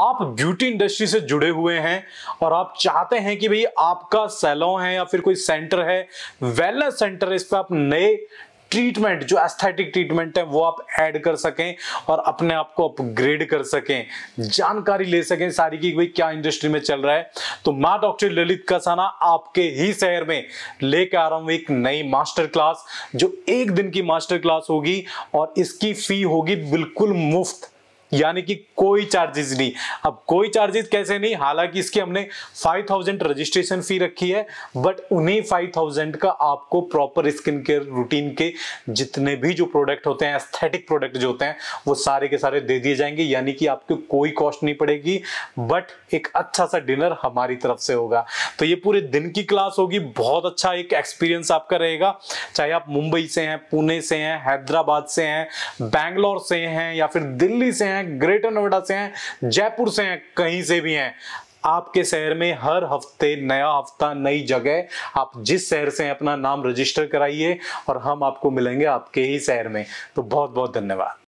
आप beauty industry से जुड़े हुए हैं और आप चाहते हैं कि भाई आपका सैलॉन है या फिर कोई सेंटर है वेलनेस सेंटर है इस पर आप नए ट्रीटमेंट जो एस्थेटिक ट्रीटमेंट है वो आप ऐड कर सकें और अपने आप को अपग्रेड कर सकें जानकारी ले सकें सारी की भाई क्या इंडस्ट्री में चल रहा है तो मैं डॉक्टर ललित कसाना आपके ही शहर में लेकर आ रहा हूं एक नई मास्टर क्लास जो एक दिन की मास्टर क्लास होगी और इसकी फी होगी बिल्कुल मुफ्त यानी कि कोई चार्जेस नहीं अब कोई चार्जेस कैसे नहीं हालांकि इसकी हमने 5000 रजिस्ट्रेशन फी रखी है बट उन्हीं 5000 का आपको प्रॉपर स्किन केयर रूटीन के जितने भी जो प्रोडक्ट होते हैं एस्थेटिक प्रोडक्ट जो होते हैं वो सारे के सारे दे दिए जाएंगे यानी कि आपको कोई कॉस्ट नहीं पड़ेगी बट एक अच्छा सा डिनर हमारी तरफ से होगा तो ये पूरे दिन की क्लास होगी बहुत अच्छा एक एक्सपीरियंस आपका रहेगा चाहे आप मुंबई से हैं पुणे से हैं हैदराबाद से हैं बैंगलोर से हैं या फिर दिल्ली से हैं हैं ग्रेटर नोएडा से हैं जयपुर से हैं कहीं से भी हैं आपके शहर में हर हफ्ते नया हफ्ता नई जगह आप जिस शहर से अपना नाम रजिस्टर कराइए और हम आपको मिलेंगे आपके ही शहर में तो बहुत बहुत धन्यवाद